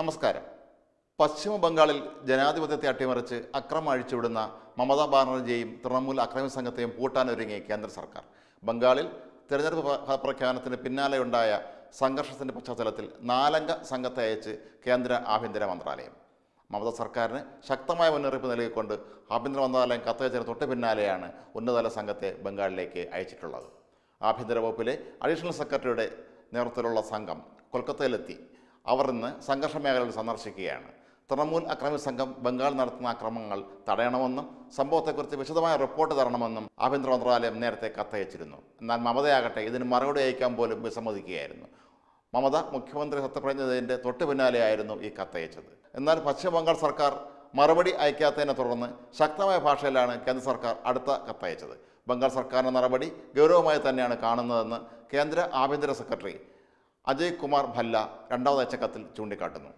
നമസ്കാരം പശ്ചിമ ബംഗാളിൽ ജനാധിപത്യത്തെ അട്ടിമറിച്ച് അക്രമം അഴിച്ചുവിടുന്ന മമതാ ബാനർജിയെയും തൃണമൂൽ അക്രമി സംഘത്തെയും പൂട്ടാനൊരുങ്ങിയ കേന്ദ്ര സർക്കാർ ബംഗാളിൽ തിരഞ്ഞെടുപ്പ് പ്രഖ്യാപനത്തിന് പിന്നാലെയുണ്ടായ സംഘർഷത്തിൻ്റെ പശ്ചാത്തലത്തിൽ നാലംഗ സംഘത്തെ അയച്ച് കേന്ദ്ര ആഭ്യന്തര മന്ത്രാലയം മമത സർക്കാരിന് ശക്തമായ മുന്നറിയിപ്പ് നൽകിക്കൊണ്ട് ആഭ്യന്തര മന്ത്രാലയം കത്തയച്ചതിന് തൊട്ട് പിന്നാലെയാണ് ഉന്നതതല സംഘത്തെ ബംഗാളിലേക്ക് അയച്ചിട്ടുള്ളത് ആഭ്യന്തര വകുപ്പിലെ അഡീഷണൽ സെക്രട്ടറിയുടെ നേതൃത്വത്തിലുള്ള സംഘം കൊൽക്കത്തയിലെത്തി അവർ ഇന്ന് സംഘർഷ മേഖലകൾ സന്ദർശിക്കുകയാണ് തൃണമൂൽ അക്രമി സംഘം ബംഗാൾ നടത്തുന്ന അക്രമങ്ങൾ തടയണമെന്നും സംഭവത്തെക്കുറിച്ച് വിശദമായ റിപ്പോർട്ട് തരണമെന്നും ആഭ്യന്തര മന്ത്രാലയം നേരത്തെ കത്തയച്ചിരുന്നു എന്നാൽ മമതയാകട്ടെ ഇതിന് മറുപടി അയക്കാൻ പോലും വിസമ്മതിക്കുകയായിരുന്നു മമത മുഖ്യമന്ത്രി സത്യപ്രതിജ്ഞതിൻ്റെ തൊട്ടു പിന്നാലെയായിരുന്നു ഈ കത്തയച്ചത് എന്നാൽ പശ്ചിമബംഗാൾ സർക്കാർ മറുപടി അയക്കാത്തതിനെ തുടർന്ന് ശക്തമായ ഭാഷയിലാണ് കേന്ദ്ര സർക്കാർ അടുത്ത കത്തയച്ചത് ബംഗാൾ സർക്കാരിൻ്റെ നടപടി ഗൗരവമായി തന്നെയാണ് കാണുന്നതെന്ന് കേന്ദ്ര ആഭ്യന്തര സെക്രട്ടറി അജയ് കുമാർ ഭല്ല രണ്ടാമതയച്ച കത്തിൽ ചൂണ്ടിക്കാട്ടുന്നു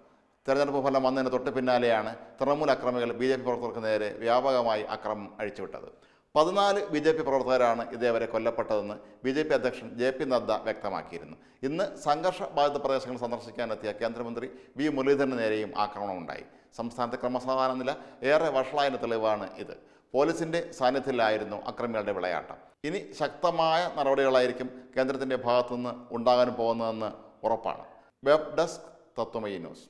തെരഞ്ഞെടുപ്പ് ഫലം വന്നതിന് തൊട്ട് പിന്നാലെയാണ് തൃണമൂൽ അക്രമികൾ ബി ജെ പി പ്രവർത്തകർക്ക് നേരെ വ്യാപകമായി അക്രമം അഴിച്ചുവിട്ടത് പതിനാല് ബി ജെ പി പ്രവർത്തകരാണ് ഇതേവരെ കൊല്ലപ്പെട്ടതെന്ന് ബി ജെ പി അധ്യക്ഷൻ ജെ പി നദ്ദ വ്യക്തമാക്കിയിരുന്നു ഇന്ന് സംഘർഷ ബാധിത പ്രദേശങ്ങൾ സന്ദർശിക്കാനെത്തിയ കേന്ദ്രമന്ത്രി വി മുരളീധരന് നേരെയും ആക്രമണമുണ്ടായി സംസ്ഥാനത്തെ ക്രമസമാധാന നില ഏറെ വഷളായതിൻ്റെ തെളിവാണ് ഇത് പോലീസിൻ്റെ സാന്നിധ്യത്തിലായിരുന്നു അക്രമികളുടെ വിളയാട്ടം ഇനി ശക്തമായ നടപടികളായിരിക്കും കേന്ദ്രത്തിൻ്റെ ഭാഗത്തുനിന്ന് ഉണ്ടാകാൻ പോകുന്നതെന്ന് ഉറപ്പാണ് വെബ് ഡെസ്ക് തത്വമയി ന്യൂസ്